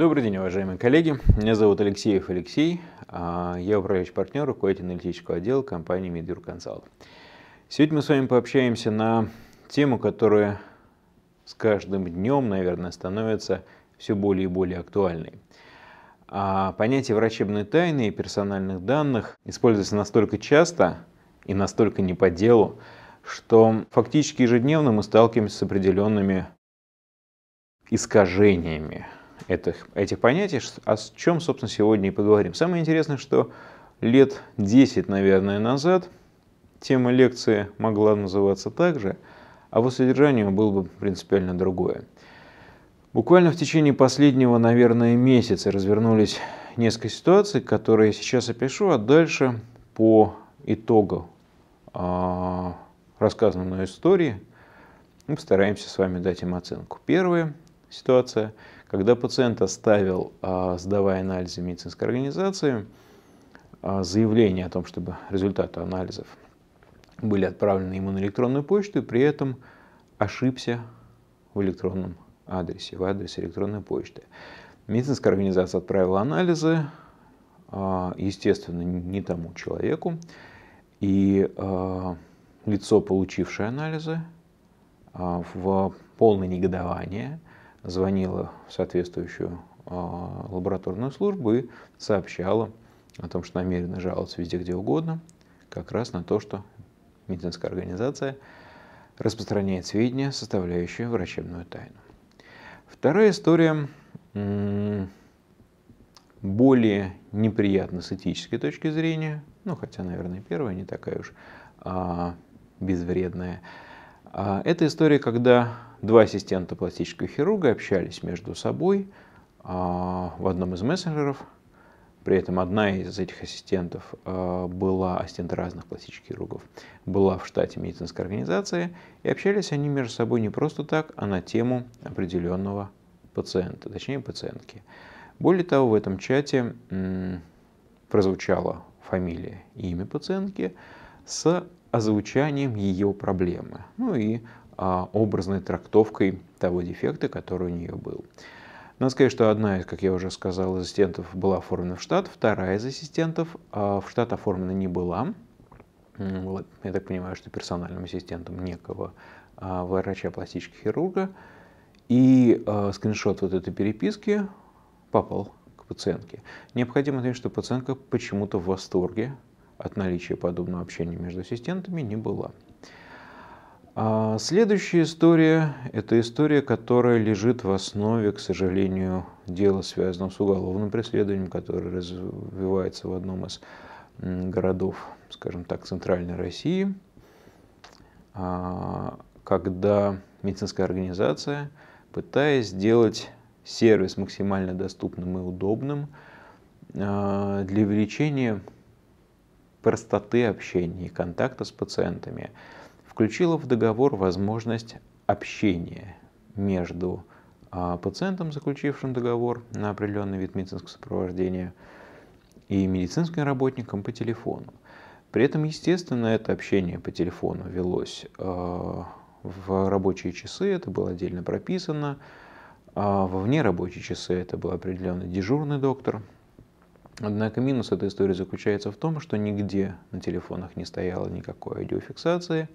Добрый день, уважаемые коллеги. Меня зовут Алексеев Алексей. А, я управляющий партнер, руководитель аналитического отдела компании Медюр Консалт. Сегодня мы с вами пообщаемся на тему, которая с каждым днем, наверное, становится все более и более актуальной. А, понятие врачебной тайны и персональных данных используется настолько часто и настолько не по делу, что фактически ежедневно мы сталкиваемся с определенными искажениями этих, этих понятий, о чем, собственно, сегодня и поговорим. Самое интересное, что лет 10, наверное, назад тема лекции могла называться так же, а вот содержание было бы принципиально другое. Буквально в течение последнего, наверное, месяца развернулись несколько ситуаций, которые сейчас опишу, а дальше по итогу а, рассказанной истории мы постараемся с вами дать им оценку. Первая ситуация – когда пациент оставил, а, сдавая анализы медицинской организации, а, заявление о том, чтобы результаты анализов были отправлены ему на электронную почту, и при этом ошибся в электронном адресе, в адресе электронной почты. Медицинская организация отправила анализы, а, естественно, не тому человеку, и лицо, получившее анализы, в полное негодование – звонила в соответствующую а, лабораторную службу и сообщала о том, что намерена жаловаться везде, где угодно, как раз на то, что медицинская организация распространяет сведения, составляющие врачебную тайну. Вторая история более неприятна с этической точки зрения, ну хотя, наверное, первая не такая уж а, безвредная. А, это история, когда два ассистента пластического хирурга общались между собой а, в одном из мессенджеров. При этом одна из этих ассистентов а, была, ассистент разных пластических хирургов, была в штате медицинской организации, и общались они между собой не просто так, а на тему определенного пациента, точнее пациентки. Более того, в этом чате прозвучала фамилия и имя пациентки с озвучанием ее проблемы, ну и а, образной трактовкой того дефекта, который у нее был. Надо сказать, что одна из, как я уже сказал, из ассистентов была оформлена в штат, вторая из ассистентов а, в штат оформлена не была. Я так понимаю, что персональным ассистентом некого а, врача пластического хирурга. И скриншот вот этой переписки попал к пациентке. Необходимо отметить, что пациентка почему-то в восторге от наличия подобного общения между ассистентами не была. А следующая история – это история, которая лежит в основе, к сожалению, дела, связанного с уголовным преследованием, которое развивается в одном из городов, скажем так, Центральной России, а, когда медицинская организация, пытаясь сделать сервис максимально доступным и удобным а, для увеличения простоты общения и контакта с пациентами, включила в договор возможность общения между а, пациентом, заключившим договор на определенный вид медицинского сопровождения, и медицинским работником по телефону. При этом, естественно, это общение по телефону велось а, в рабочие часы, это было отдельно прописано, а, во внерабочие часы это был определенный дежурный доктор, Однако минус этой истории заключается в том, что нигде на телефонах не стояло никакой аудиофиксации,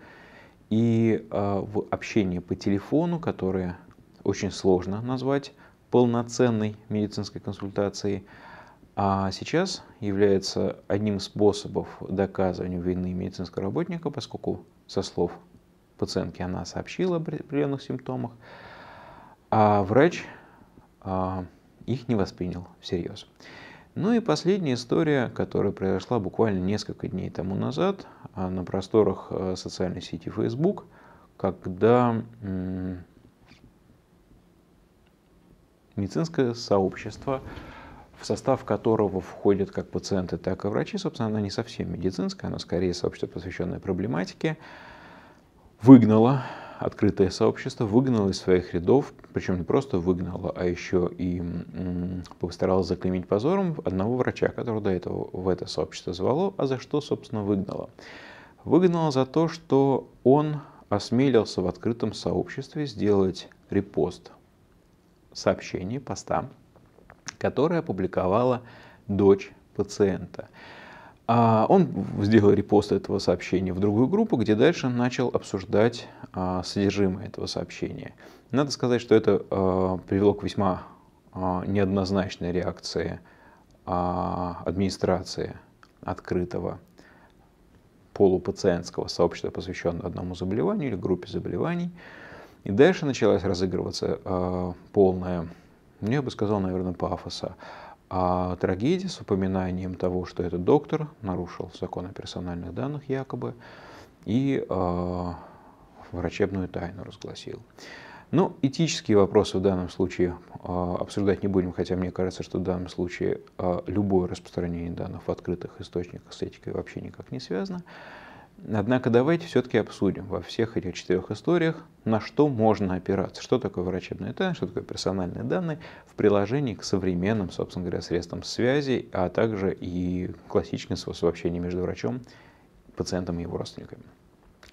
и э, в общении по телефону, которое очень сложно назвать полноценной медицинской консультацией, а сейчас является одним из способов доказывания вины медицинского работника, поскольку со слов пациентки она сообщила об определенных симптомах, а врач а, их не воспринял всерьез. Ну и последняя история, которая произошла буквально несколько дней тому назад а, на просторах э, социальной сети Facebook, когда медицинское сообщество, в состав которого входят как пациенты, так и врачи, собственно, она не совсем медицинская, она скорее сообщество, посвященное проблематике, выгнала открытое сообщество выгнало из своих рядов, причем не просто выгнало, а еще и постаралось заклеймить позором одного врача, которого до этого в это сообщество звало, а за что, собственно, выгнало. Выгнало за то, что он осмелился в открытом сообществе сделать репост сообщения поста, которое опубликовала дочь пациента. А он сделал репост этого сообщения в другую группу, где дальше начал обсуждать а, содержимое этого сообщения. Надо сказать, что это а, привело к весьма неоднозначной реакции администрации открытого полупациентского сообщества, посвященного одному заболеванию или группе заболеваний. И дальше началась разыгрываться полная, ну, я бы сказал, наверное, пафоса а трагедия с упоминанием того, что этот доктор нарушил закон о персональных данных якобы и э, врачебную тайну разгласил. Но ну, этические вопросы в данном случае э, обсуждать не будем, хотя мне кажется, что в данном случае э, любое распространение данных в открытых источниках с этикой вообще никак не связано. Однако давайте все-таки обсудим во всех этих четырех историях, на что можно опираться, что такое врачебные данные, что такое персональные данные в приложении к современным, собственно говоря, средствам связи, а также и классическим способам общения между врачом, пациентом и его родственниками.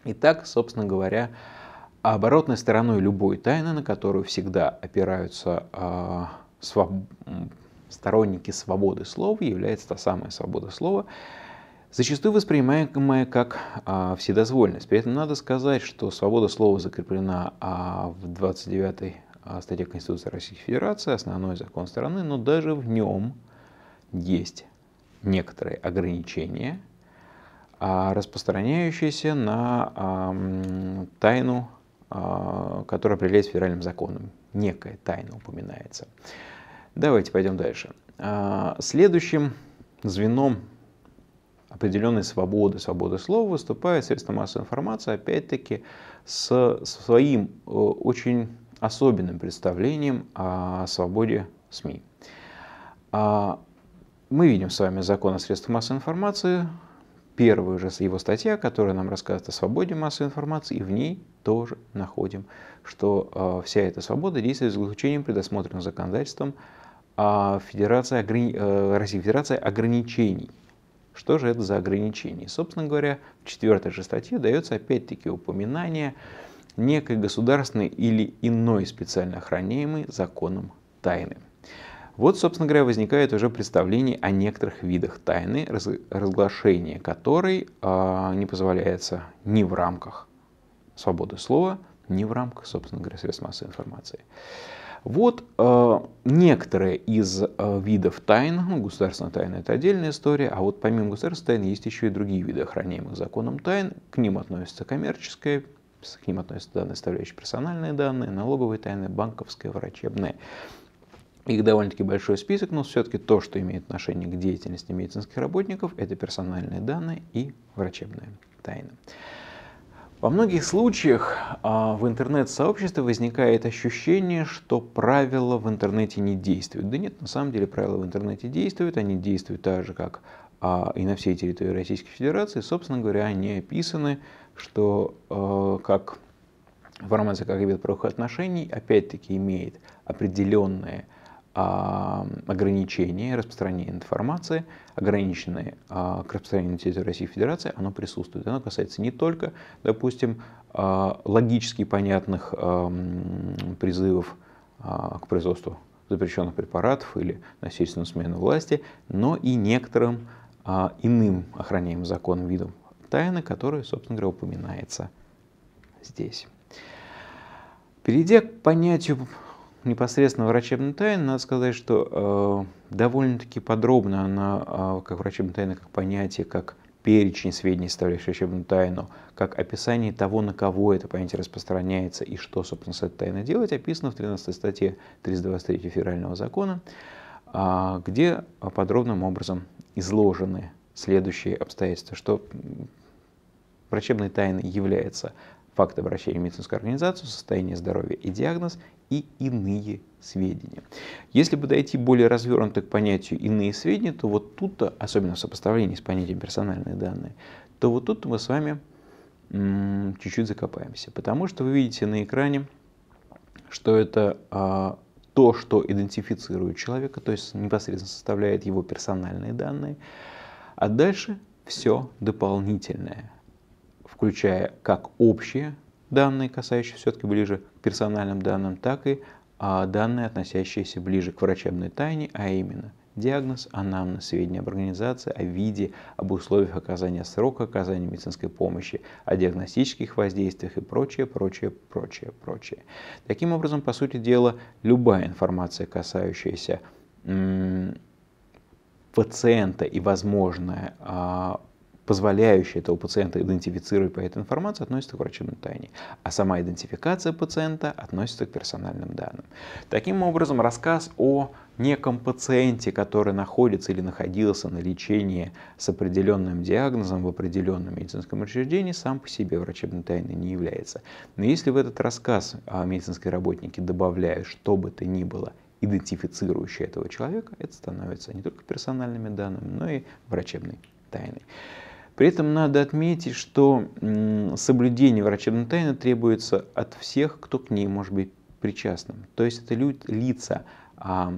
Итак, собственно говоря, оборотной стороной любой тайны, на которую всегда опираются э, своб... сторонники свободы слова, является та самая свобода слова, зачастую воспринимаемая как а, вседозвольность. При этом надо сказать, что свобода слова закреплена а, в 29 а, статье Конституции Российской Федерации, основной закон страны, но даже в нем есть некоторые ограничения, а, распространяющиеся на а, тайну, которая определяется федеральным законом. Некая тайна упоминается. Давайте пойдем дальше. Следующим звеном определенной свободы, свободы слова выступает Средство массовой информации, опять-таки, с своим э, очень особенным представлением о свободе СМИ. А, мы видим с вами закон о средствах массовой информации, первая же его статья, которая нам рассказывает о свободе массовой информации, и в ней тоже находим, что э, вся эта свобода действует с исключением предусмотренным законодательством Федерации, Ограни... Э, Российской Федерации ограничений что же это за ограничение? собственно говоря, в четвертой же статье дается опять-таки упоминание некой государственной или иной специально охраняемой законом тайны. Вот, собственно говоря, возникает уже представление о некоторых видах тайны, разглашение которой э, не позволяется ни в рамках свободы слова, ни в рамках, собственно говоря, средств массовой информации. Вот э, некоторые из э, видов тайн, ну, государственная тайна это отдельная история, а вот помимо государственной тайны есть еще и другие виды охраняемых законом тайн. К ним относятся коммерческая, к ним относятся данные, составляющие персональные данные, налоговые тайны, банковская, врачебная. Их довольно-таки большой список, но все-таки то, что имеет отношение к деятельности медицинских работников, это персональные данные и врачебные тайны. Во многих случаях а, в интернет-сообществе возникает ощущение, что правила в интернете не действуют. Да нет, на самом деле правила в интернете действуют, они действуют так же, как а, и на всей территории Российской Федерации. Собственно говоря, они описаны, что а, как информация как вид правовых отношений опять-таки имеет определенные ограничения распространения информации – ограниченной а, к распространению на территории Российской Федерации, оно присутствует. Оно касается не только, допустим, а, логически понятных призывов а, к производству запрещенных препаратов или насильственную смену власти, но и некоторым иным охраняемым законом видом тайны, который, собственно говоря, упоминается здесь. Перейдя к понятию непосредственно врачебную тайну, надо сказать, что э, довольно-таки подробно она, э, как врачебная тайна, как понятие, как перечень сведений, составляющих врачебную тайну, как описание того, на кого это понятие распространяется и что, собственно, с этой тайной делать, описано в 13 статье 323 федерального закона, э, где подробным образом изложены следующие обстоятельства, что врачебной тайной является факт обращения в медицинскую организацию, состояние здоровья и диагноз и иные сведения. Если подойти более развернуто к понятию «иные сведения», то вот тут-то, особенно в сопоставлении с понятием «персональные данные», то вот тут мы с вами чуть-чуть закопаемся. Потому что вы видите на экране, что это а, то, что идентифицирует человека, то есть непосредственно составляет его персональные данные. А дальше все дополнительное включая как общие данные, касающиеся все-таки ближе к персональным данным, так и а, данные, относящиеся ближе к врачебной тайне, а именно диагноз, анамнез, сведения об организации, о виде, об условиях оказания срока оказания медицинской помощи, о диагностических воздействиях и прочее, прочее, прочее, прочее. Таким образом, по сути дела, любая информация, касающаяся пациента и возможное а, позволяющие этого пациента идентифицировать по этой информации, относится к врачебной тайне, а сама идентификация пациента относится к персональным данным. Таким образом, рассказ о неком пациенте, который находится или находился на лечении с определенным диагнозом в определенном медицинском учреждении, сам по себе врачебной тайной не является. Но если в этот рассказ а, медицинские работники добавляют что бы то ни было, идентифицирующее этого человека, это становится не только персональными данными, но и врачебной тайной. При этом надо отметить, что соблюдение врачебной тайны требуется от всех, кто к ней может быть причастным. То есть это люди, лица, а,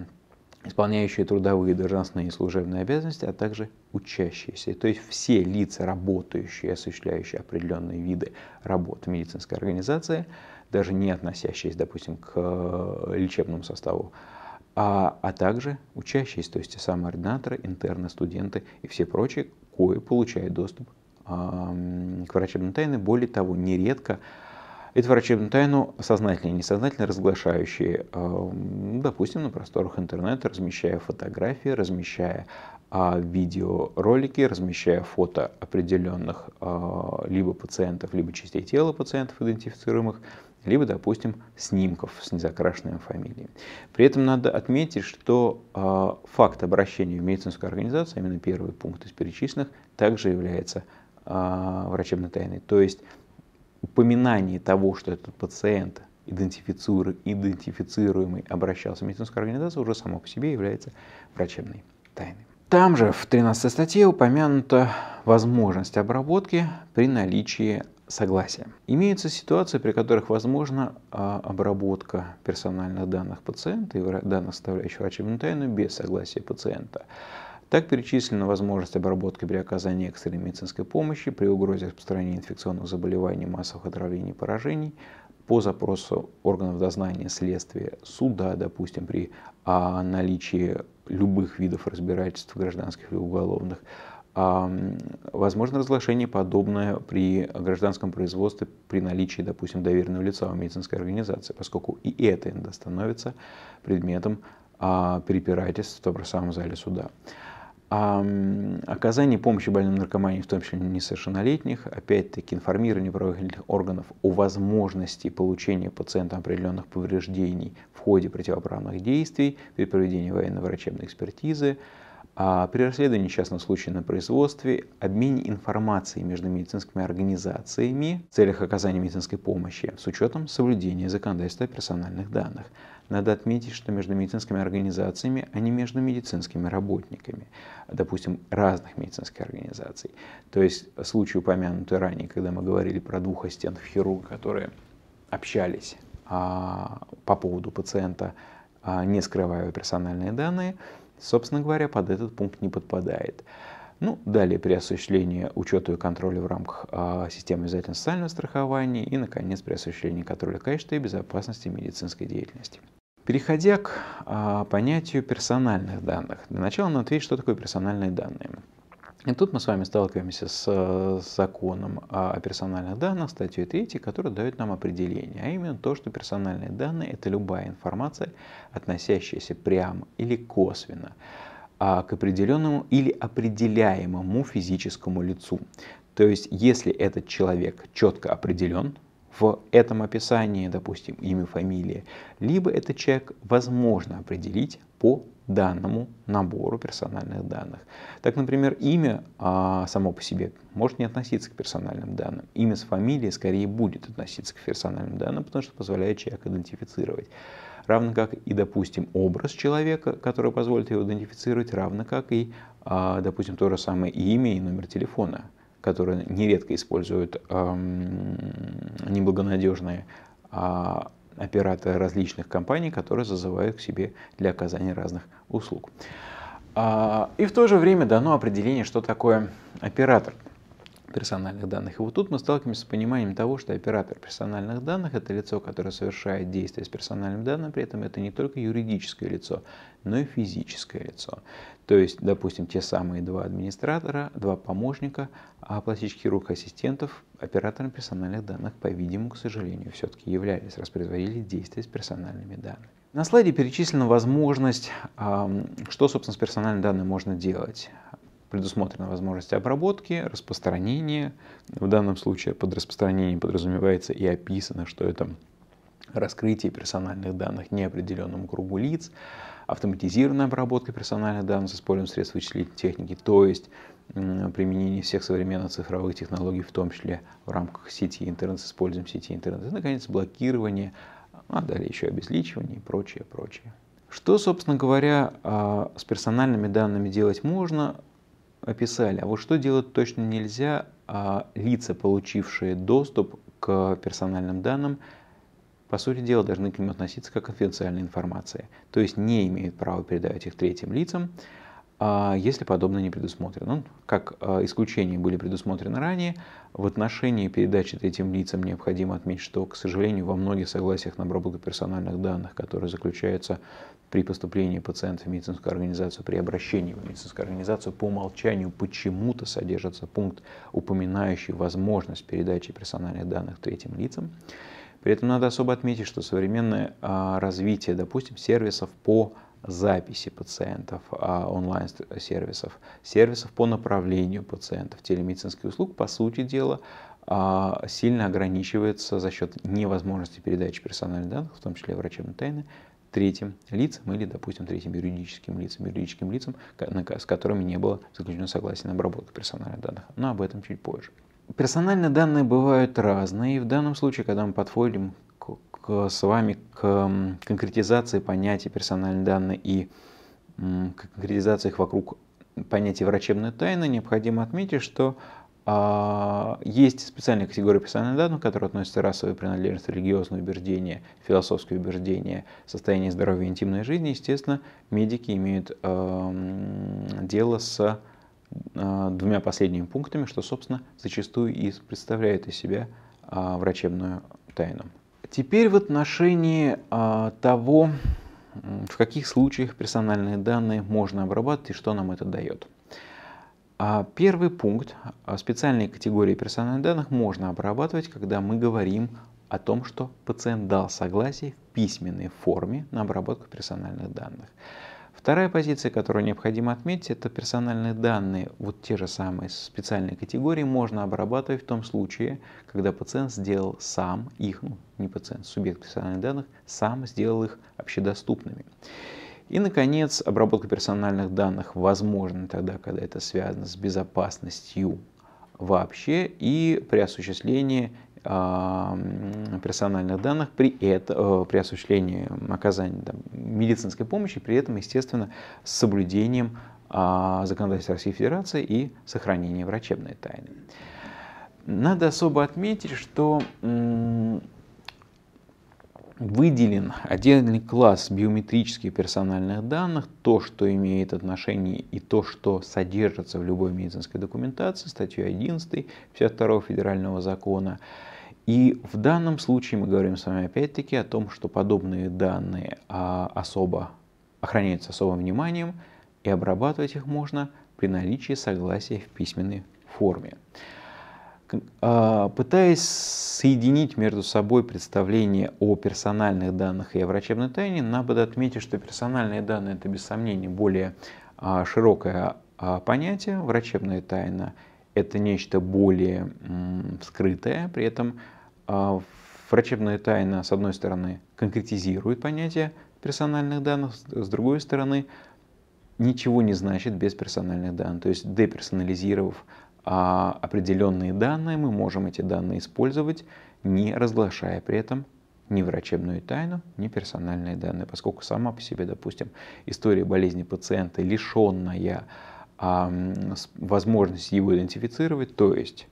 исполняющие трудовые, должностные и служебные обязанности, а также учащиеся. То есть все лица, работающие, осуществляющие определенные виды работ в медицинской организации, даже не относящиеся, допустим, к э, лечебному составу а, а также учащиеся, то есть те самые ординаторы, интерны, студенты и все прочие, кое получают доступ э, к врачебной тайне. Более того, нередко эту врачебную тайну сознательно и несознательно разглашающие, э, допустим, на просторах интернета, размещая фотографии, размещая э, видеоролики, размещая фото определенных а, либо пациентов, либо частей тела пациентов идентифицируемых, либо, допустим, снимков с незакрашенными фамилиями. При этом надо отметить, что э, факт обращения в медицинскую организацию, а именно первый пункт из перечисленных, также является э, врачебной тайной. То есть упоминание того, что этот пациент идентифицируемый обращался в медицинскую организацию, уже само по себе является врачебной тайной. Там же в 13 статье упомянута возможность обработки при наличии согласия. Имеются ситуации, при которых возможна а, обработка персональных данных пациента и данных, составляющих врачебную тайну, без согласия пациента. Так перечислена возможность обработки при оказании экстренной медицинской помощи при угрозе распространения инфекционных заболеваний, массовых отравлений и поражений, по запросу органов дознания, следствия, суда, допустим, при а, наличии любых видов разбирательств гражданских и уголовных, Возможно разглашение подобное при гражданском производстве при наличии, допустим, доверенного лица в медицинской организации, поскольку и это иногда становится предметом а, перепирательств в том же самом зале суда. Оказание помощи больным наркомании в том числе несовершеннолетних, опять-таки информирование правоохранительных органов о возможности получения пациентам определенных повреждений в ходе противоправных действий при проведении военно-врачебной экспертизы, а при расследовании частного случая на производстве, обмен информацией между медицинскими организациями в целях оказания медицинской помощи с учетом соблюдения законодательства о персональных данных. Надо отметить, что между медицинскими организациями, а не между медицинскими работниками, допустим, разных медицинских организаций. То есть случай упомянутый ранее, когда мы говорили про двух ассистентов хирурга, которые общались а, по поводу пациента, а, не скрывая персональные данные – собственно говоря, под этот пункт не подпадает. Ну, далее при осуществлении учета и контроля в рамках э, системы обязательного социального страхования и, наконец, при осуществлении контроля качества и безопасности медицинской деятельности. Переходя к э, понятию персональных данных, для начала надо ответить, что такое персональные данные. И тут мы с вами сталкиваемся с э, законом о персональных данных, статьей 3, которая дает нам определение, а именно то, что персональные данные – это любая информация, относящаяся прямо или косвенно а, к определенному или определяемому физическому лицу. То есть, если этот человек четко определен, в этом описании, допустим, имя, фамилия, либо этот человек возможно определить по данному набору персональных данных. Так, например, имя а, само по себе может не относиться к персональным данным. Имя с фамилией скорее будет относиться к персональным данным, потому что позволяет человек идентифицировать. Равно как и, допустим, образ человека, который позволит его идентифицировать, равно как и, а, допустим, то же самое имя и номер телефона, которые нередко используют эм, неблагонадежные а, операторы различных компаний, которые зазывают к себе для оказания разных услуг. А, и в то же время дано определение, что такое оператор – персональных данных. И вот тут мы сталкиваемся с пониманием того, что оператор персональных данных – это лицо, которое совершает действия с персональным данным, при этом это не только юридическое лицо, но и физическое лицо. То есть, допустим, те самые два администратора, два помощника, а пластический рук ассистентов оператором персональных данных, по-видимому, к сожалению, все-таки являлись, распроизводили действия с персональными данными. На слайде перечислена возможность, что, собственно, с персональными данными можно делать предусмотрена возможность обработки, распространения. В данном случае под распространением подразумевается и описано, что это раскрытие персональных данных неопределенному кругу лиц, автоматизированная обработка персональных данных с использованием средств вычислительной техники, то есть применение всех современных цифровых технологий, в том числе в рамках сети интернет, с использованием сети интернет, и, наконец, блокирование, а далее еще обезличивание и прочее, прочее. Что, собственно говоря, а, с персональными данными делать можно? описали. А вот что делать точно нельзя, а лица, получившие доступ к персональным данным, по сути дела, должны к ним относиться как к конфиденциальной информации. То есть не имеют права передавать их третьим лицам, а, если подобное не предусмотрено. Ну, как а, исключения были предусмотрены ранее, в отношении передачи третьим лицам необходимо отметить, что, к сожалению, во многих согласиях на обработку персональных данных, которые заключаются при поступлении пациента в медицинскую организацию, при обращении в медицинскую организацию, по умолчанию почему-то содержится пункт, упоминающий возможность передачи персональных данных третьим лицам. При этом надо особо отметить, что современное а, развитие, допустим, сервисов по записи пациентов а, онлайн-сервисов, сервисов по направлению пациентов телемедицинских услуг, по сути дела, а, сильно ограничивается за счет невозможности передачи персональных данных, в том числе врачебной тайны, третьим лицам или, допустим, третьим юридическим лицам, юридическим лицам, с которыми не было заключено согласие на обработку персональных данных. Но об этом чуть позже. Персональные данные бывают разные, и в данном случае, когда мы подходим к, с вами к конкретизации понятий персональной данной и к конкретизации их вокруг понятия врачебная тайна, необходимо отметить, что а, есть специальная категория персональных данных, которые относятся к расовой принадлежности, религиозные убеждения, философские убеждения, состояние здоровья интимной жизни. Естественно, медики имеют а, дело с а, двумя последними пунктами, что, собственно, зачастую и представляет из себя а, врачебную тайну. Теперь в отношении а, того, в каких случаях персональные данные можно обрабатывать и что нам это дает. А, первый пункт. А, специальные категории персональных данных можно обрабатывать, когда мы говорим о том, что пациент дал согласие в письменной форме на обработку персональных данных. Вторая позиция, которую необходимо отметить, это персональные данные. Вот те же самые специальные категории можно обрабатывать в том случае, когда пациент сделал сам их, ну не пациент, субъект персональных данных, сам сделал их общедоступными. И, наконец, обработка персональных данных возможна тогда, когда это связано с безопасностью вообще и при осуществлении персональных данных при, это, э, при осуществлении оказания там, медицинской помощи, при этом, естественно, с соблюдением а, законодательства Российской Федерации и сохранением врачебной тайны. Надо особо отметить, что выделен отдельный класс биометрических персональных данных, то, что имеет отношение и то, что содержится в любой медицинской документации, статьей 11 52 федерального закона. И в данном случае мы говорим с вами опять-таки о том, что подобные данные а, особо охраняются особым вниманием, и обрабатывать их можно при наличии согласия в письменной форме. А, пытаясь соединить между собой представление о персональных данных и о врачебной тайне, надо отметить, что персональные данные – это, без сомнения, более а, широкое понятие, врачебная тайна – это нечто более скрытое, при этом а, врачебная тайна, с одной стороны, конкретизирует понятие персональных данных, с другой стороны, ничего не значит без персональных данных. То есть деперсонализировав а, определенные данные, мы можем эти данные использовать, не разглашая при этом ни врачебную тайну, ни персональные данные, поскольку сама по себе, допустим, история болезни пациента, лишенная а, возможность его идентифицировать, то есть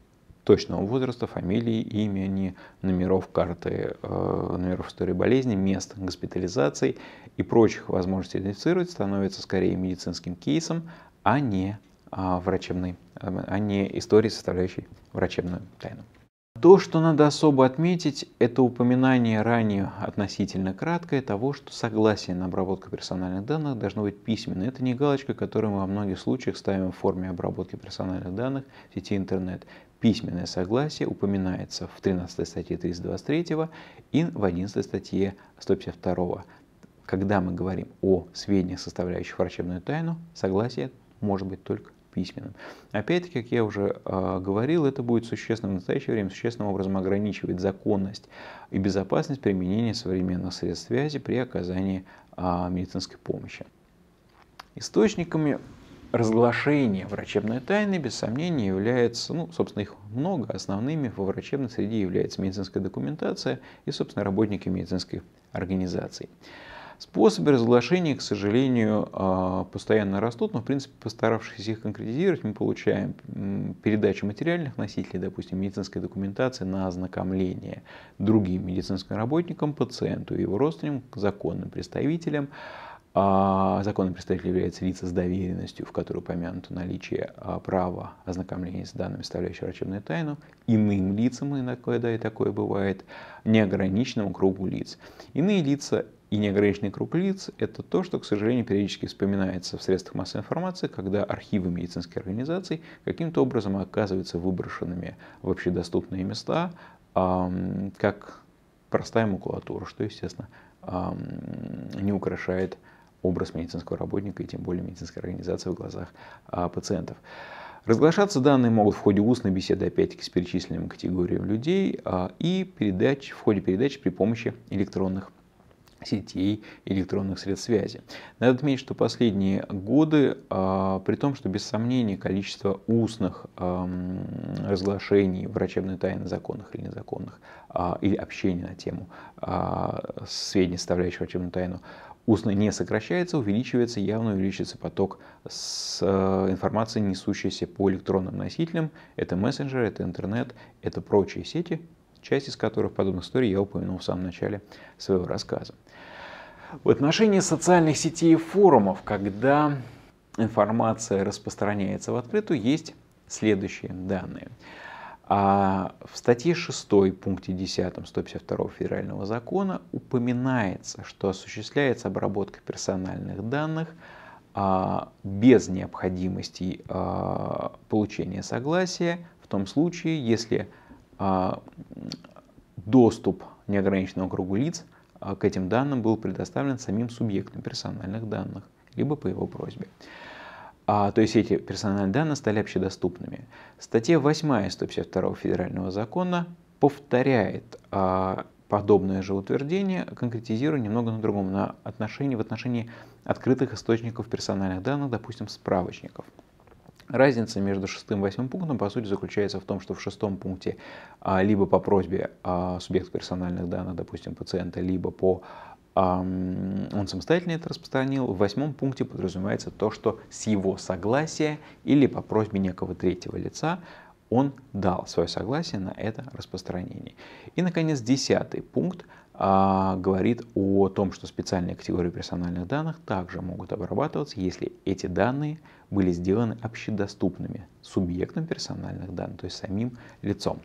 точного возраста, фамилии, имени, номеров карты, э, номеров истории болезни, мест госпитализации и прочих возможностей идентифицировать становится скорее медицинским кейсом, а не, а, врачебной, а, а не историей, составляющей врачебную тайну. То, что надо особо отметить, это упоминание ранее относительно краткое того, что согласие на обработку персональных данных должно быть письменно. Это не галочка, которую мы во многих случаях ставим в форме обработки персональных данных в сети интернет. Письменное согласие упоминается в 13 статье 323 и в 11 статье 152. Когда мы говорим о сведениях, составляющих врачебную тайну, согласие может быть только письменным. Опять-таки, как я уже а, говорил, это будет существенным в настоящее время существенным образом ограничивать законность и безопасность применения современных средств связи при оказании а, медицинской помощи. Источниками разглашения врачебной тайны, без сомнения, является, ну, собственно, их много, основными во врачебной среде является медицинская документация и, собственно, работники медицинской организации. Способы разглашения, к сожалению, а, постоянно растут, но, в принципе, постаравшись их конкретизировать, мы получаем передачу материальных носителей, допустим, медицинской документации на ознакомление другим медицинским работникам, пациенту, его родственникам, законным представителям. А, законным представителем является лица с доверенностью, в которой упомянуто наличие а, права ознакомления с данными, составляющими врачебную тайну, иным лицам иногда и такое бывает, неограниченному кругу лиц. Иные лица и неограниченный круг лиц – это то, что, к сожалению, периодически вспоминается в средствах массовой информации, когда архивы медицинских организаций каким-то образом оказываются выброшенными в общедоступные места, как простая макулатура, что, естественно, не украшает образ медицинского работника и тем более медицинской организации в глазах а, пациентов. Разглашаться данные могут в ходе устной беседы, опять-таки, с перечисленными категориями людей а, и передач, в ходе передач при помощи электронных сетей электронных средств связи. Надо отметить, что последние годы, а, при том, что без сомнения количество устных разглашений врачебной тайны законных или незаконных, или а, общения на тему а, сведений, составляющих врачебную тайну, устно не сокращается, увеличивается, явно увеличивается поток с информацией, несущейся по электронным носителям. Это мессенджеры, это интернет, это прочие сети, часть из которых подобных историй я упомянул в самом начале своего рассказа. В отношении социальных сетей и форумов, когда информация распространяется в открытую, есть следующие данные. А в статье 6 пункте 10 152 федерального закона упоминается, что осуществляется обработка персональных данных а, без необходимости а, получения согласия в том случае, если а, доступ неограниченного кругу лиц а, к этим данным был предоставлен самим субъектом персональных данных, либо по его просьбе. А, то есть эти персональные данные стали общедоступными. Статья 8 152 Федерального закона повторяет а, подобное же утверждение, конкретизируя немного на другом, на отношении, в отношении открытых источников персональных данных, допустим, справочников. Разница между шестым и восьмым пунктом, по сути, заключается в том, что в шестом пункте а, либо по просьбе а, субъекта персональных данных, допустим, пациента, либо по он самостоятельно это распространил. В восьмом пункте подразумевается то, что с его согласия или по просьбе некого третьего лица он дал свое согласие на это распространение. И, наконец, десятый пункт – а, говорит о том, что специальные категории персональных данных также могут обрабатываться, если эти данные были сделаны общедоступными субъектом персональных данных, то есть самим лицом.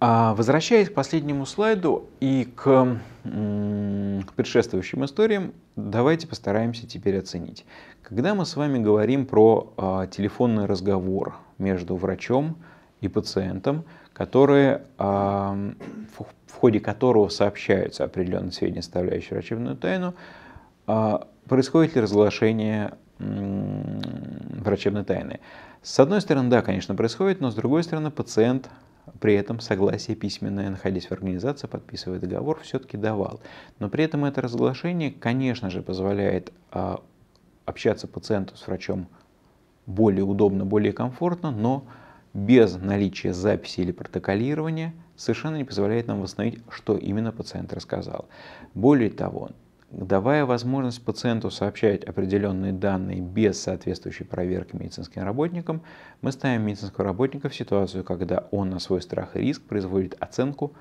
А, возвращаясь к последнему слайду и к, предшествующим историям, давайте постараемся теперь оценить. Когда мы с вами говорим про а, телефонный разговор между врачом и пациентом, которые, в ходе которого сообщаются определенные сведения, составляющие врачебную тайну, а, происходит ли разглашение врачебной тайны. С одной стороны, да, конечно, происходит, но с другой стороны, пациент при этом согласие письменное, находясь в организации, подписывая договор, все-таки давал. Но при этом это разглашение, конечно же, позволяет а, общаться пациенту с врачом более удобно, более комфортно, но без наличия записи или протоколирования совершенно не позволяет нам восстановить, что именно пациент рассказал. Более того, давая возможность пациенту сообщать определенные данные без соответствующей проверки медицинским работникам, мы ставим медицинского работника в ситуацию, когда он на свой страх и риск производит оценку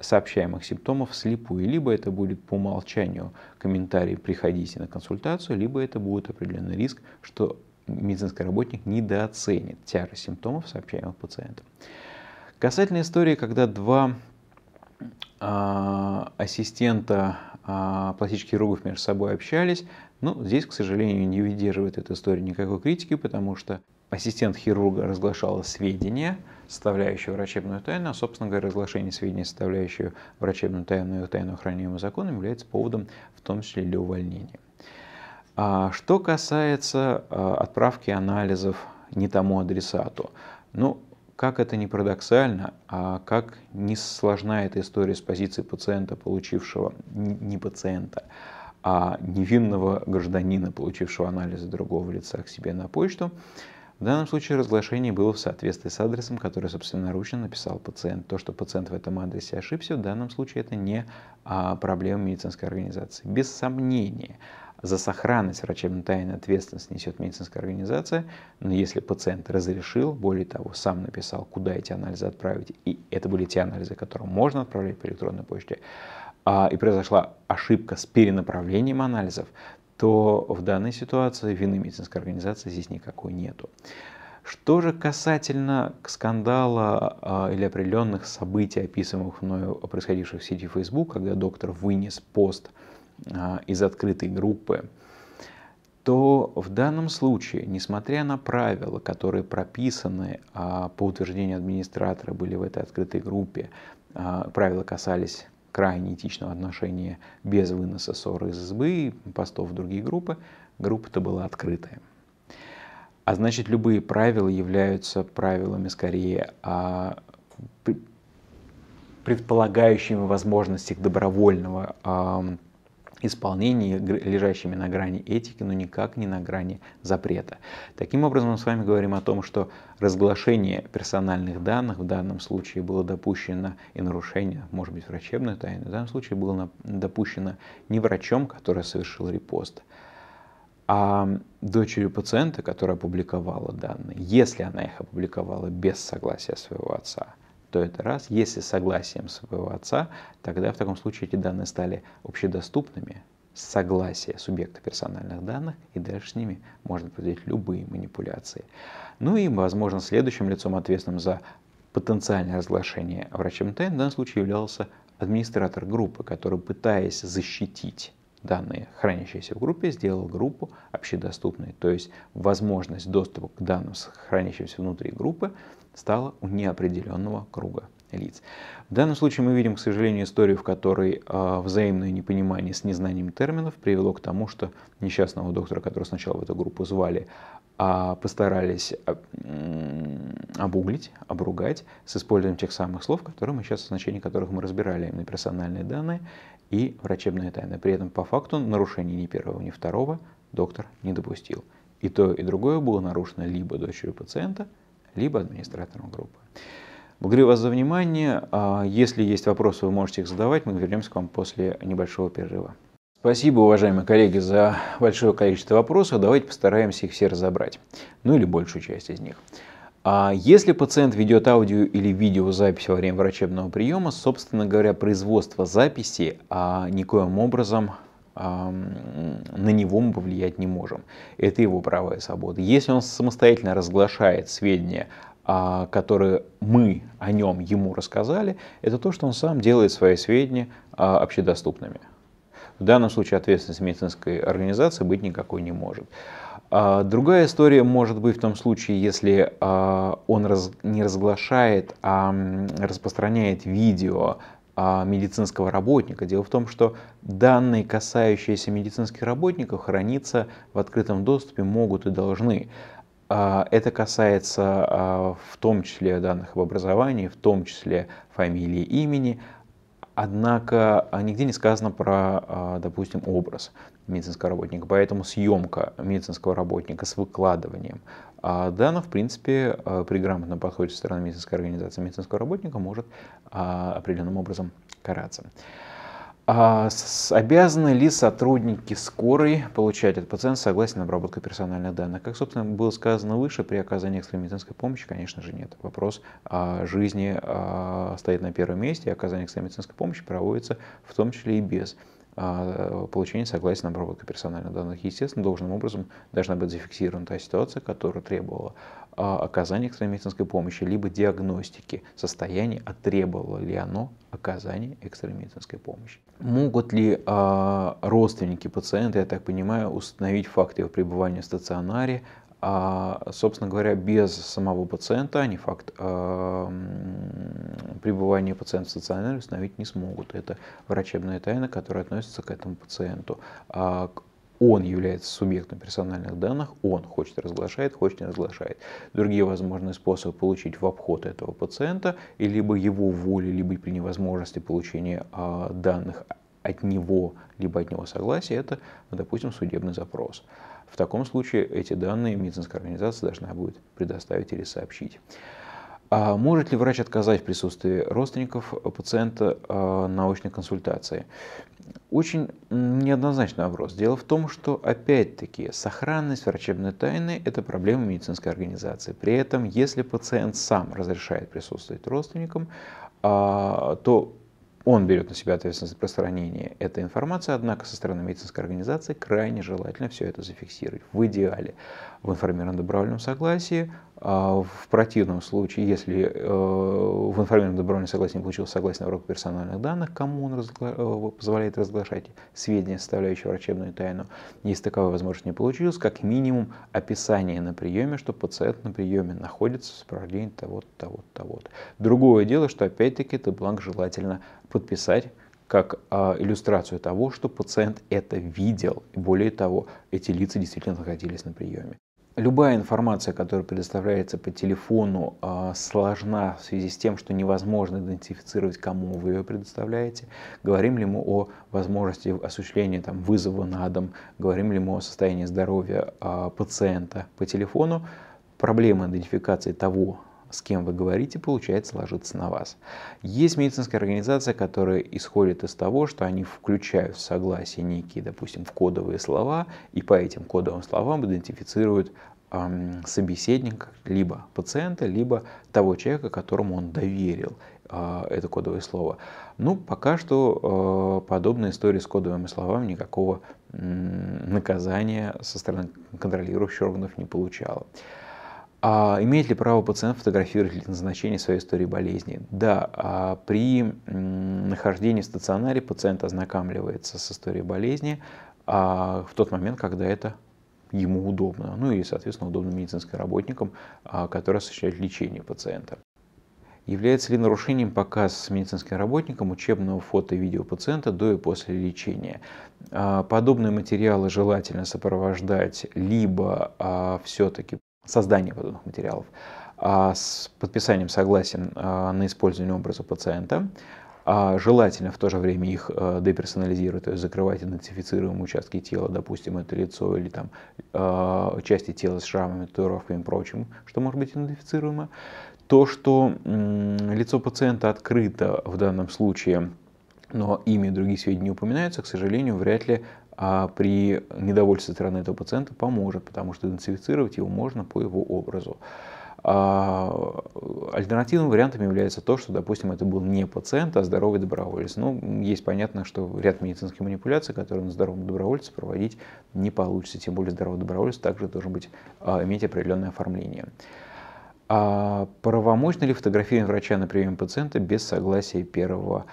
сообщаемых симптомов слепую. Либо это будет по умолчанию комментарий «приходите на консультацию», либо это будет определенный риск, что медицинский работник недооценит тяжесть симптомов, сообщаемых пациентам. Касательно истории, когда два а, ассистента а, пластических хирургов между собой общались, ну, здесь, к сожалению, не выдерживает эта история никакой критики, потому что ассистент хирурга разглашала сведения, составляющие врачебную тайну, а, собственно говоря, разглашение сведений, составляющие врачебную тайну и тайну, охраняемую законом, является поводом в том числе для увольнения. А что касается а, отправки анализов не тому адресату, ну, как это не парадоксально, а как не сложна эта история с позиции пациента, получившего, не пациента, а невинного гражданина, получившего анализы другого лица к себе на почту, в данном случае разглашение было в соответствии с адресом, который собственноручно написал пациент. То, что пациент в этом адресе ошибся, в данном случае это не а, проблема медицинской организации. Без сомнения, за сохранность врачебной тайны ответственность несет медицинская организация, но если пациент разрешил, более того, сам написал, куда эти анализы отправить, и это были те анализы, которые можно отправлять по электронной почте, а, и произошла ошибка с перенаправлением анализов, то в данной ситуации вины медицинской организации здесь никакой нету. Что же касательно скандала э, или определенных событий, описываемых мною, происходивших в сети Facebook, когда доктор вынес пост а, из открытой группы, то в данном случае, несмотря на правила, которые прописаны а, по утверждению администратора, были в этой открытой группе, а, правила касались крайне этичного отношения без выноса ссоры из избы, постов в другие группы, группа-то была открытая. А значит, любые правила являются правилами скорее а, предполагающими возможности добровольного а, исполнении, лежащими на грани этики, но никак не на грани запрета. Таким образом, мы с вами говорим о том, что разглашение персональных данных в данном случае было допущено и нарушение, может быть, врачебной тайны, в данном случае было допущено не врачом, который совершил репост, а дочерью пациента, которая опубликовала данные, если она их опубликовала без согласия своего отца – то это раз. Если с согласием своего отца, тогда в таком случае эти данные стали общедоступными Согласие субъекта персональных данных, и дальше с ними можно проводить любые манипуляции. Ну и, возможно, следующим лицом, ответственным за потенциальное разглашение врачем тайн, в данном случае являлся администратор группы, который, пытаясь защитить данные, хранящиеся в группе, сделал группу общедоступной. То есть возможность доступа к данным, хранящимся внутри группы, стала у неопределенного круга лиц. В данном случае мы видим, к сожалению, историю, в которой э, взаимное непонимание с незнанием терминов привело к тому, что несчастного доктора, которого сначала в эту группу звали, а постарались а, обуглить, обругать с использованием тех самых слов, которые мы сейчас, значение которых мы разбирали, именно персональные данные и врачебная тайна. При этом по факту нарушений ни первого, ни второго доктор не допустил. И то, и другое было нарушено либо дочерью пациента, либо администратором группы. Благодарю вас за внимание. А, если есть вопросы, вы можете их задавать. Мы вернемся к вам после небольшого перерыва. Спасибо, уважаемые коллеги, за большое количество вопросов. Давайте постараемся их все разобрать. Ну или большую часть из них. А если пациент ведет аудио или видеозапись во время врачебного приема, собственно говоря, производство записи а, никоим образом на него мы повлиять не можем. Это его право и свобода. Если он самостоятельно разглашает сведения, а, которые мы о нем ему рассказали, это то, что он сам делает свои сведения а, общедоступными. В данном случае ответственность медицинской организации быть никакой не может. А, другая история может быть в том случае, если а, он раз, не разглашает, а распространяет видео а, медицинского работника. Дело в том, что данные, касающиеся медицинских работников, хранятся в открытом доступе могут и должны. Это касается в том числе данных об образовании, в том числе фамилии, имени, Однако нигде не сказано про, допустим, образ медицинского работника. Поэтому съемка медицинского работника с выкладыванием а, данных, в принципе, э, при грамотном подходе со стороны медицинской организации медицинского работника может а, определенным образом караться. А обязаны ли сотрудники скорой получать от пациента согласие на обработку персональных данных? Как, собственно, было сказано выше, при оказании экстренной медицинской помощи, конечно же, нет. Вопрос а, жизни а, стоит на первом месте, и оказание экстренной медицинской помощи проводится в том числе и без а, э, получения согласия на обработку персональных данных. Естественно, должным образом должна быть зафиксирована та ситуация, которая требовала а, оказания экстренной медицинской помощи, либо диагностики состояния, а требовало ли оно оказания экстренной медицинской помощи. Могут ли а, родственники пациента, я так понимаю, установить факт его пребывания в стационаре, а, собственно говоря, без самого пациента они факт а, пребывания пациента в стационаре установить не смогут. Это врачебная тайна, которая относится к этому пациенту. А, он является субъектом персональных данных, он хочет разглашает, хочет не разглашает. Другие возможные способы получить в обход этого пациента, и либо его воли, либо при невозможности получения а, данных от него, либо от него согласия, это, допустим, судебный запрос. В таком случае эти данные медицинская организация должна будет предоставить или сообщить. А может ли врач отказать в присутствии родственников пациента а, на очной консультации? Очень неоднозначный вопрос. Дело в том, что, опять-таки, сохранность врачебной тайны – это проблема медицинской организации. При этом, если пациент сам разрешает присутствовать родственникам, а, то он берет на себя ответственность за распространение этой информации, однако со стороны медицинской организации крайне желательно все это зафиксировать. В идеале в информированном добровольном согласии. А в противном случае, если э, в информированном добровольном согласии не получилось согласие на урок персональных данных, кому он разгла... Э, позволяет разглашать сведения, составляющие врачебную тайну, если такая возможность не получилась, как минимум описание на приеме, что пациент на приеме находится в сопровождении того-то, того-то, того-то. Другое дело, что опять-таки этот бланк желательно подписать как э, иллюстрацию того, что пациент это видел. более того, эти лица действительно находились на приеме. Любая информация, которая предоставляется по телефону, а, сложна в связи с тем, что невозможно идентифицировать, кому вы ее предоставляете. Говорим ли мы о возможности осуществления там, вызова на дом, говорим ли мы о состоянии здоровья а, пациента по телефону. Проблема идентификации того, с кем вы говорите, получается ложиться на вас. Есть медицинская организация, которая исходит из того, что они включают в согласие некие, допустим, кодовые слова, и по этим кодовым словам идентифицируют эм, собеседника, либо пациента, либо того человека, которому он доверил а, это кодовое слово. Ну, пока что э, а, подобная история с кодовыми словами никакого э, наказания со стороны контролирующих органов не получала. А имеет ли право пациент фотографировать для назначения своей истории болезни? Да, а при нахождении в стационаре пациент ознакомливается с историей болезни а, в тот момент, когда это ему удобно, ну и, соответственно, удобно медицинским работникам, а, которые осуществляют лечение пациента. Является ли нарушением показ медицинским работникам учебного фото и видео пациента до и после лечения? А, подобные материалы желательно сопровождать либо а, все-таки создания подобных материалов, а, с подписанием согласия а, на использование образа пациента, а, желательно в то же время их деперсонализировать, то есть закрывать идентифицируемые участки тела, допустим, это лицо или там части тела с шрамами, татуировками и прочим, что может быть идентифицируемо. То, что лицо пациента открыто в данном случае, но имя и другие сведения упоминаются, к сожалению, вряд ли а при недовольстве стороны этого пациента поможет, потому что идентифицировать его можно по его образу. А, альтернативным вариантом является то, что, допустим, это был не пациент, а здоровый доброволец. Ну, есть понятно, что ряд медицинских манипуляций, которые на здоровом добровольце проводить не получится. Тем более здоровый доброволец также должен быть, а, иметь определенное оформление. А правомочно ли фотографирование врача на приеме пациента без согласия первого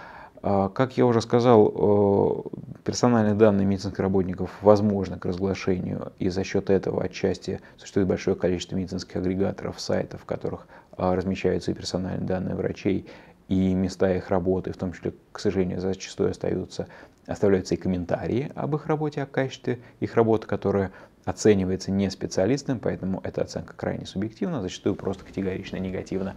а, как я уже сказал, персональные данные медицинских работников возможны к разглашению, и за счет этого отчасти существует большое количество медицинских агрегаторов, сайтов, в которых а, размещаются и персональные данные врачей, и места их работы, в том числе, к сожалению, зачастую остаются, оставляются и комментарии об их работе, о качестве их работы, которая оценивается не специалистом, поэтому эта оценка крайне субъективна, зачастую просто категорично негативна.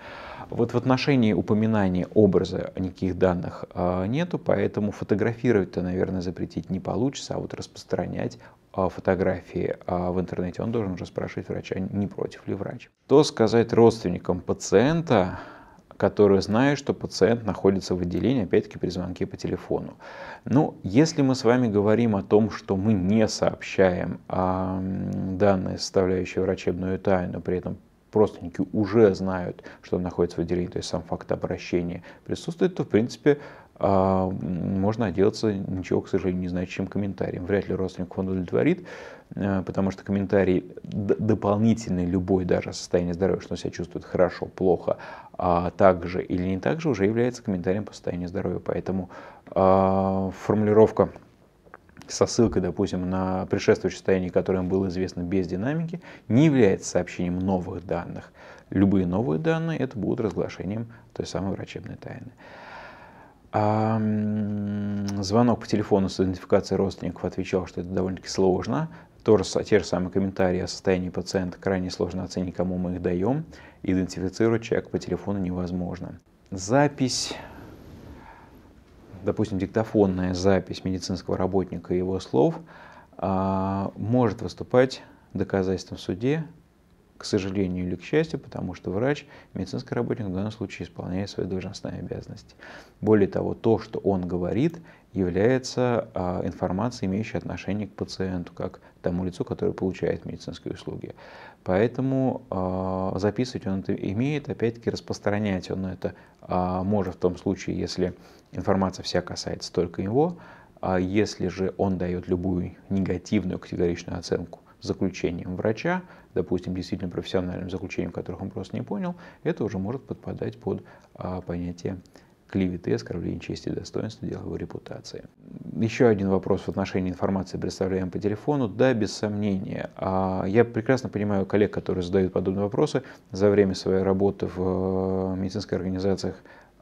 Вот в отношении упоминания образа никаких данных э, нету, поэтому фотографировать-то, наверное, запретить не получится, а вот распространять а, фотографии а, в интернете он должен уже спрашивать врача, не против ли врач. То сказать родственникам пациента, которые знают, что пациент находится в отделении, опять-таки при звонке по телефону. Ну, если мы с вами говорим о том, что мы не сообщаем о данной составляющей врачебную тайну, при этом родственники уже знают, что он находится в отделении, то есть сам факт обращения присутствует, то, в принципе, а, можно отделаться ничего, к сожалению, не значащим комментарием. Вряд ли родственник он удовлетворит, э, потому что комментарий дополнительный, любой даже состояние здоровья, что он себя чувствует хорошо, плохо, а также или не также уже является комментарием по состоянию здоровья. Поэтому э, формулировка со ссылкой, допустим, на предшествующее состояние, которое им было известно без динамики, не является сообщением новых данных. Любые новые данные это будут разглашением той самой врачебной тайны. А, звонок по телефону с идентификацией родственников отвечал, что это довольно-таки сложно тоже те же самые комментарии о состоянии пациента крайне сложно оценить, кому мы их даем. Идентифицировать человека по телефону невозможно. Запись, допустим, диктофонная запись медицинского работника и его слов а, может выступать доказательством в суде, к сожалению или к счастью, потому что врач, медицинский работник в данном случае исполняет свои должностные обязанности. Более того, то, что он говорит, является а, информацией, имеющей отношение к пациенту, как тому лицу, которое получает медицинские услуги. Поэтому э, записывать он это имеет, опять-таки распространять он это э, может в том случае, если информация вся касается только его, а если же он дает любую негативную категоричную оценку заключением врача, допустим, действительно профессиональным заключением, которых он просто не понял, это уже может подпадать под а, понятие клеветы, оскорбления чести и достоинства, деловой репутации. Еще один вопрос в отношении информации, представляемой по телефону. Да, без сомнения. А, я прекрасно понимаю коллег, которые задают подобные вопросы. За время своей работы в э, медицинских организациях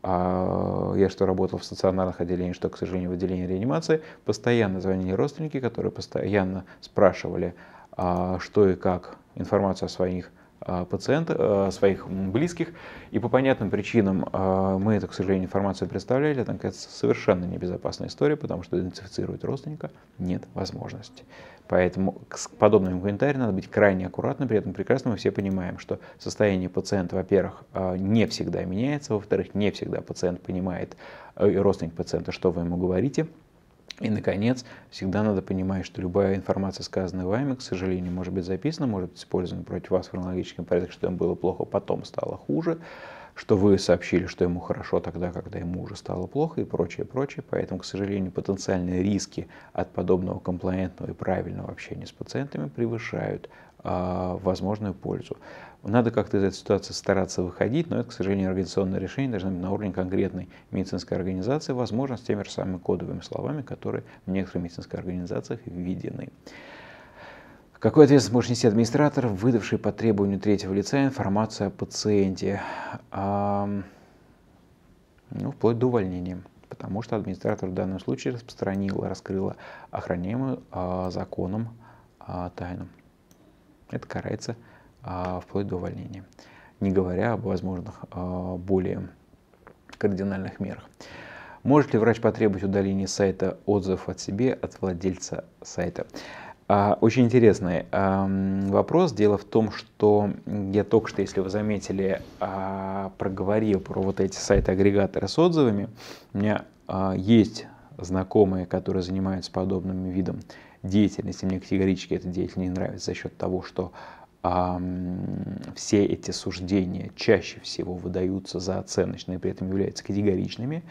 а, я что работал в стационарных отделениях, что, к сожалению, в отделении реанимации, постоянно звонили родственники, которые постоянно спрашивали, а, что и как, информацию о своих а, пациента, своих близких. И по понятным причинам а, мы это, к сожалению, информацию представляли. Там, это совершенно небезопасная история, потому что идентифицировать родственника нет возможности. Поэтому к подобным комментариям надо быть крайне аккуратным. При этом прекрасно мы все понимаем, что состояние пациента, во-первых, а, не всегда меняется, во-вторых, не всегда пациент понимает, э, родственник пациента, что вы ему говорите – и, наконец, всегда надо понимать, что любая информация, сказанная вами, к сожалению, может быть записана, может быть использована против вас в хронологическом порядке, что им было плохо, потом стало хуже, что вы сообщили, что ему хорошо тогда, когда ему уже стало плохо и прочее, прочее. Поэтому, к сожалению, потенциальные риски от подобного комплаентного и правильного общения с пациентами превышают э, возможную пользу. Надо как-то из этой ситуации стараться выходить, но это, к сожалению, организационное решение должно быть на уровне конкретной медицинской организации, возможно, с теми же самыми кодовыми словами, которые в некоторых медицинских организациях введены. Какой ответственность может нести администратор, выдавший по требованию третьего лица информацию о пациенте? ну, вплоть до увольнения. Потому что администратор в данном случае распространил, раскрыл охраняемую а, законом а, тайну. Это карается а, вплоть до увольнения, не говоря об возможных а, более кардинальных мерах. Может ли врач потребовать удаления сайта отзыв от себе от владельца сайта? А, очень интересный вопрос. Дело в том, что я только что, если вы заметили, проговорил про вот эти сайты-агрегаторы с отзывами. У меня есть знакомые, которые занимаются подобным видом деятельности. Мне категорически эта деятельность не нравится за счет того, что все эти суждения чаще всего выдаются за оценочные, при этом являются категоричными.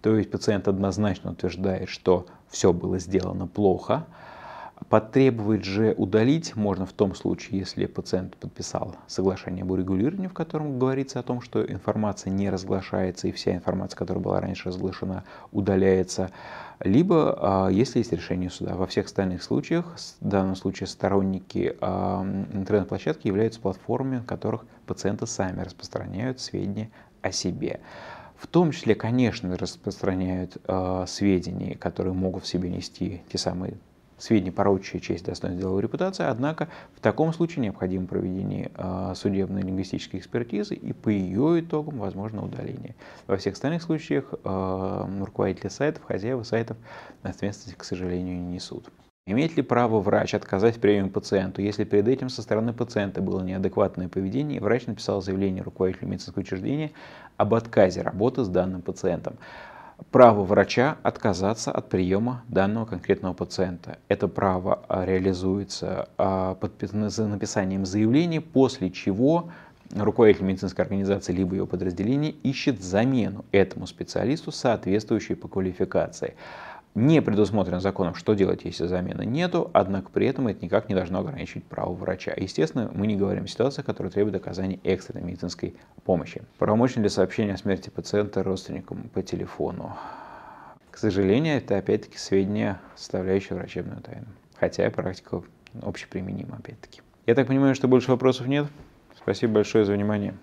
То есть пациент однозначно утверждает, что все было сделано плохо. Потребовать же удалить можно в том случае, если пациент подписал соглашение об урегулировании, в котором говорится о том, что информация не разглашается и вся информация, которая была раньше разглашена, удаляется либо, а, если есть решение суда. Во всех остальных случаях, в данном случае сторонники а, интернет-площадки являются платформами, на которых пациенты сами распространяют сведения о себе. В том числе, конечно, распространяют э, сведения, которые могут в себе нести те самые сведения, порочащие честь, достоинство, деловую репутацию, однако в таком случае необходимо проведение а, судебной лингвистической экспертизы и по ее итогам возможно удаление. Во всех остальных случаях а, руководители сайтов, хозяева сайтов ответственности, к сожалению, не несут. Имеет ли право врач отказать в приеме пациенту, если перед этим со стороны пациента было неадекватное поведение, и врач написал заявление руководителю медицинского учреждения об отказе работы с данным пациентом? право врача отказаться от приема данного конкретного пациента. Это право а, реализуется а, под написанием заявления, после чего руководитель медицинской организации либо ее подразделение ищет замену этому специалисту, соответствующей по квалификации не предусмотрено законом, что делать, если замены нету, однако при этом это никак не должно ограничить право врача. Естественно, мы не говорим о ситуациях, которые требуют оказания экстренной медицинской помощи. Правомочно ли сообщения о смерти пациента родственникам по телефону? К сожалению, это опять-таки сведения, составляющие врачебную тайну. Хотя практика общеприменима опять-таки. Я так понимаю, что больше вопросов нет. Спасибо большое за внимание.